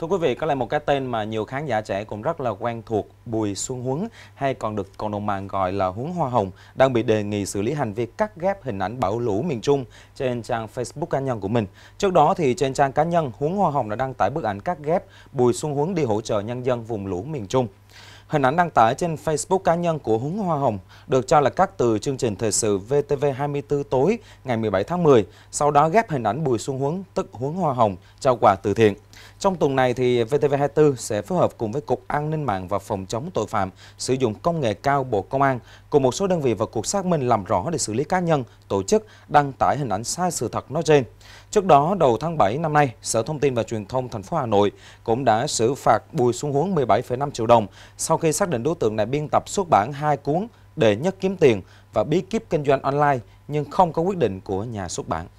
Thưa quý vị, có lẽ một cái tên mà nhiều khán giả trẻ cũng rất là quen thuộc, Bùi Xuân Huấn hay còn được cộng đồng mạng gọi là Huấn Hoa Hồng đang bị đề nghị xử lý hành vi cắt ghép hình ảnh bão lũ miền Trung trên trang Facebook cá nhân của mình. Trước đó thì trên trang cá nhân, Huấn Hoa Hồng đã đăng tải bức ảnh cắt ghép Bùi Xuân Huấn đi hỗ trợ nhân dân vùng lũ miền Trung. Hình ảnh đăng tải trên Facebook cá nhân của Huấn Hoa Hồng được cho là cắt từ chương trình thời sự VTV24 tối ngày 17 tháng 10, sau đó ghép hình ảnh Bùi Xuân Huấn tức Huấn Hoa Hồng trao quà từ thiện. Trong tuần này, thì VTV24 sẽ phối hợp cùng với Cục An ninh mạng và Phòng chống tội phạm sử dụng công nghệ cao Bộ Công an cùng một số đơn vị và cuộc xác minh làm rõ để xử lý cá nhân, tổ chức đăng tải hình ảnh sai sự thật nói trên. Trước đó, đầu tháng 7 năm nay, Sở Thông tin và Truyền thông thành phố Hà Nội cũng đã xử phạt Bùi Xuân Huấn 17,5 triệu đồng sau khi xác định đối tượng này biên tập xuất bản hai cuốn để nhất kiếm tiền và bí kíp kinh doanh online nhưng không có quyết định của nhà xuất bản.